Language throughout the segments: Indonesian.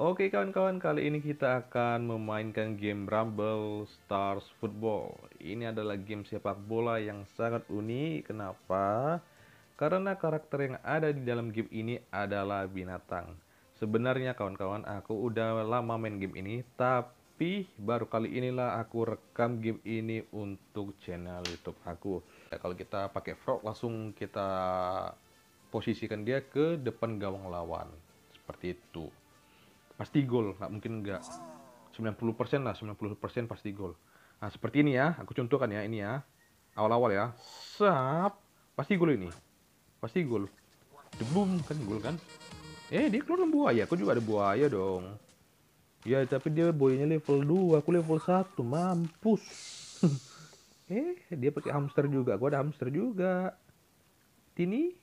Oke kawan-kawan, kali ini kita akan memainkan game Rumble Stars Football. Ini adalah game sepak bola yang sangat unik. Kenapa? Karena karakter yang ada di dalam game ini adalah binatang. Sebenarnya kawan-kawan, aku udah lama main game ini, tapi baru kali inilah aku rekam game ini untuk channel YouTube aku. Ya, kalau kita pakai frog, langsung kita posisikan dia ke depan gawang lawan. Seperti itu pasti gol nggak mungkin enggak 90% lah 90% pasti gol nah seperti ini ya aku contohkan ya ini ya awal-awal ya sap pasti gol ini pasti gol debum kan gol kan eh dia keluar buaya aku juga ada buaya dong ya tapi dia buayanya level 2 aku level 1 mampus eh dia pakai hamster juga aku ada hamster juga tini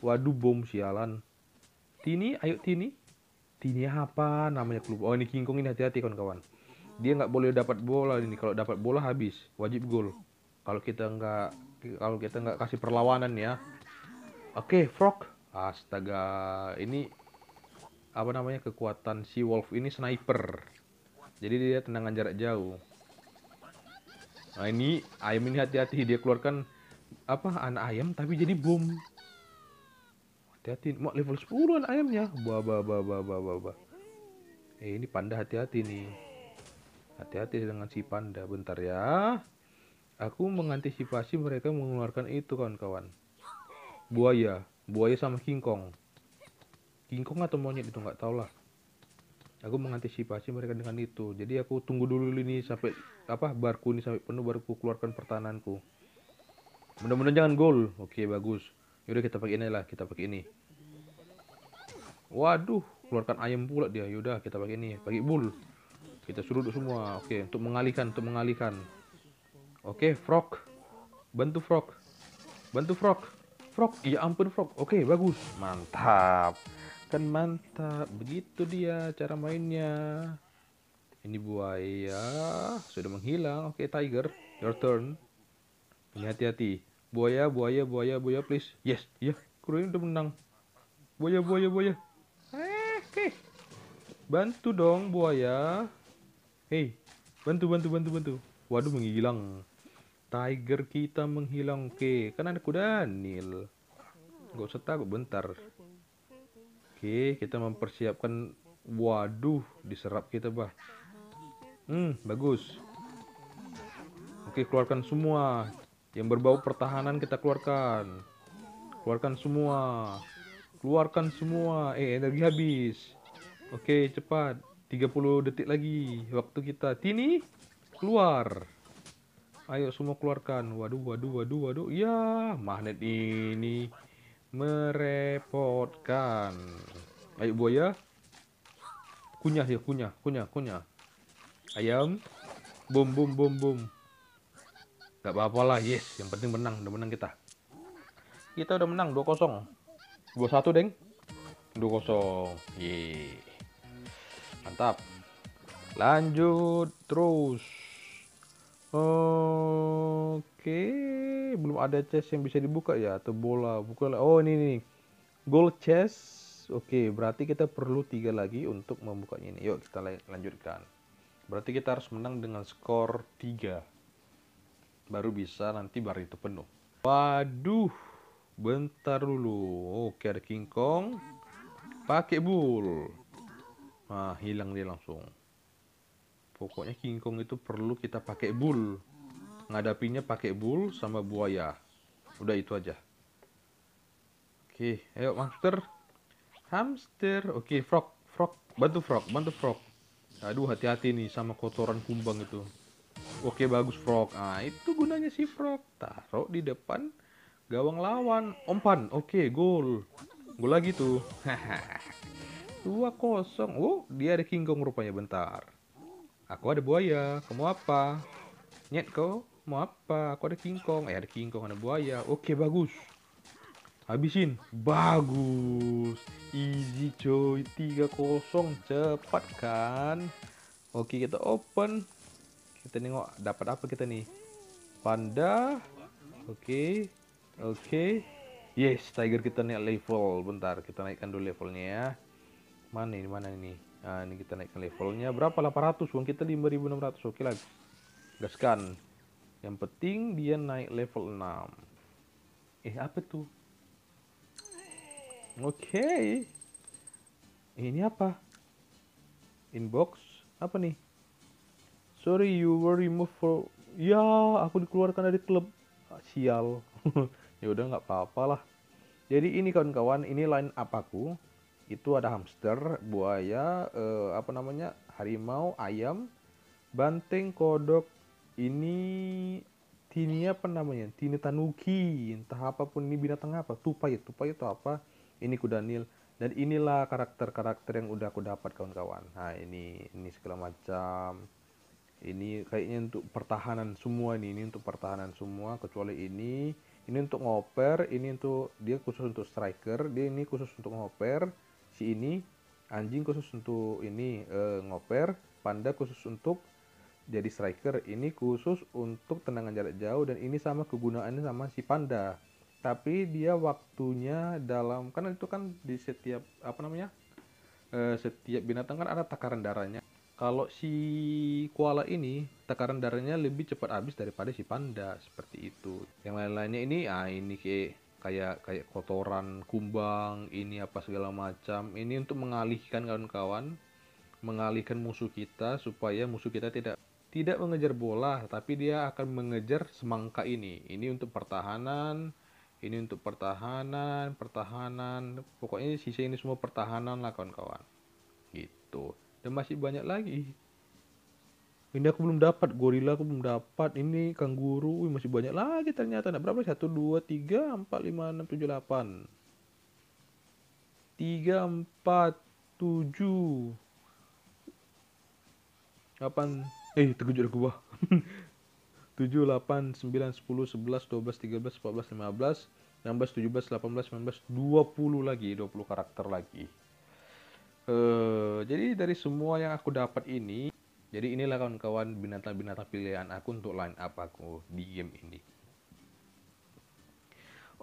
waduh bom sialan tini ayo tini ini apa namanya klub oh ini kingkong ini hati-hati kawan-kawan dia nggak boleh dapat bola ini kalau dapat bola habis wajib gol kalau kita nggak kalau kita nggak kasih perlawanan ya oke okay, frog astaga ini apa namanya kekuatan si wolf ini sniper jadi dia tendangan jarak jauh nah ini ayam ini hati-hati dia keluarkan apa anak ayam tapi jadi bom hati-hati mau level 10 ayamnya bah bah bah bah bah bah, bah. eh ini panda hati-hati nih hati-hati dengan si panda bentar ya aku mengantisipasi mereka mengeluarkan itu kawan-kawan buaya buaya sama kingkong kingkong atau monyet itu nggak tau lah aku mengantisipasi mereka dengan itu jadi aku tunggu dulu ini sampai apa barku ini sampai penuh baru aku keluarkan pertahananku mudah-mudahan jangan gol oke bagus Yaudah kita pakai ini lah, kita pakai ini. Waduh, keluarkan ayam pula dia. Yaudah kita pakai ini, pakai bull. Kita suruh duduk semua. Oke, untuk mengalihkan, untuk mengalihkan. Oke, frog. Bantu frog. Bantu frog. Frog, Iya, ampun frog. Oke, bagus. Mantap. Kan mantap. Begitu dia cara mainnya. Ini buaya. Sudah menghilang. Oke, tiger. Your turn. Hati-hati. Buaya, buaya, buaya, buaya, please. Yes, ya, Yeah. ini udah menang. Buaya, buaya, buaya. Eh, okay. Bantu dong, buaya. Hei, bantu, bantu, bantu, bantu. Waduh, menghilang. Tiger kita menghilang. Oke, okay. kan ada kuda Nil. Gak usah takut, bentar. Oke, okay, kita mempersiapkan. Waduh, diserap kita, bah. Hmm, bagus. Oke, keluarkan semua. Yang berbau pertahanan kita keluarkan. Keluarkan semua. Keluarkan semua. Eh, energi habis. Oke, cepat. 30 detik lagi waktu kita. Tini, keluar. Ayo semua keluarkan. Waduh, waduh, waduh, waduh. Ya, magnet ini merepotkan. Ayo buaya. Kunyah ya kunyah, kunyah, kunyah. Ayam. Bom, bom, bom, bom. Gak apa-apa lah, yes. Yang penting menang, udah menang kita. Kita udah menang 2-0. 2-1, Deng. 2-0. Ye. Mantap. Lanjut terus. Oke, okay. belum ada chest yang bisa dibuka ya atau bola. Buka Oh, ini nih. Gold chest. Oke, okay, berarti kita perlu tiga lagi untuk membukanya ini. Yuk, kita lanjutkan. Berarti kita harus menang dengan skor 3 baru bisa nanti bar itu penuh waduh bentar dulu oke ada King Kong pakai bull nah hilang dia langsung pokoknya King Kong itu perlu kita pakai bull ngadapinya pakai bull sama buaya udah itu aja oke ayo hamster hamster oke frog frog bantu frog bantu frog aduh hati-hati nih sama kotoran kumbang itu oke bagus frog ah itu gunanya si frog taruh di depan gawang lawan umpan oke gol gol lagi tuh dua kosong oh dia ada king kong rupanya bentar aku ada buaya kamu apa nyet kau mau apa aku ada king kong eh ada king kong ada buaya oke bagus habisin bagus easy coy 3 kosong, cepat kan oke kita open kita nengok dapat apa kita ni. Panda. Okey. Okey. Yes, tiger kita naik level. Bentar, kita naikkan dulu levelnya ya. Mana ini, mana ini? Nah, ini kita naikkan levelnya. Berapa? 800. Uang kita 5600. Okey lah. Gaskan. Yang penting dia naik level 6. Eh, apa tuh? Oke. Eh, ini apa? Inbox? Apa nih? sorry you were removed for ya aku dikeluarkan dari klub ah, sial ya udah nggak apa-apa lah jadi ini kawan-kawan ini line up aku itu ada hamster buaya eh, apa namanya harimau ayam banteng, kodok ini tini apa namanya tini tanuki entah apapun ini binatang apa tupai tupai itu apa ini kuda nil dan inilah karakter-karakter yang udah aku dapat kawan-kawan nah ini ini segala macam ini kayaknya untuk pertahanan semua nih ini untuk pertahanan semua kecuali ini ini untuk ngoper ini untuk dia khusus untuk striker dia ini khusus untuk ngoper si ini anjing khusus untuk ini e, ngoper panda khusus untuk jadi striker ini khusus untuk tendangan jarak jauh dan ini sama kegunaannya sama si panda tapi dia waktunya dalam karena itu kan di setiap apa namanya e, setiap binatang kan ada takaran darahnya kalau si koala ini tekanan darahnya lebih cepat habis daripada si panda seperti itu yang lain-lainnya ini ah ini kayak kayak kayak kotoran kumbang ini apa segala macam ini untuk mengalihkan kawan-kawan mengalihkan musuh kita supaya musuh kita tidak tidak mengejar bola tapi dia akan mengejar semangka ini ini untuk pertahanan ini untuk pertahanan pertahanan pokoknya sisa ini semua pertahanan lah kawan-kawan gitu dan masih banyak lagi ini aku belum dapat gorila aku belum dapat ini kangguru. Wih, masih banyak lagi ternyata nah, berapa satu dua tiga empat lima enam tujuh delapan tiga empat tujuh delapan eh terkejut aku bah tujuh delapan sembilan sepuluh sebelas dua belas tiga belas empat belas lima belas enam belas tujuh belas delapan belas sembilan belas dua puluh lagi dua puluh karakter lagi Eh, jadi dari semua yang aku dapat ini, jadi inilah kawan-kawan binatang-binatang pilihan aku untuk line up aku di game ini.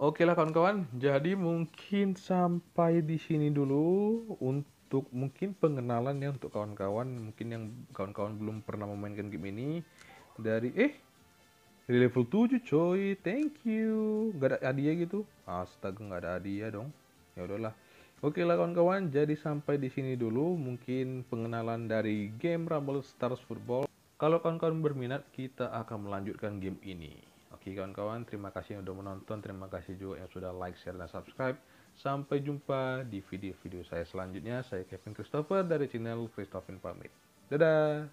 Oke lah kawan-kawan, jadi mungkin sampai di sini dulu untuk mungkin pengenalan ya untuk kawan-kawan, mungkin yang kawan-kawan belum pernah memainkan game ini dari eh dari level 7 coy, thank you. Gak ada hadiah gitu. Astaga, gak ada hadiah dong. Ya udahlah. Oke lah kawan-kawan, jadi sampai di sini dulu mungkin pengenalan dari game Rumble Stars Football. Kalau kawan-kawan berminat, kita akan melanjutkan game ini. Oke kawan-kawan, terima kasih yang sudah menonton, terima kasih juga yang sudah like, share, dan subscribe. Sampai jumpa di video-video saya selanjutnya. Saya Kevin Christopher dari channel Christopher Pamit. Dadah!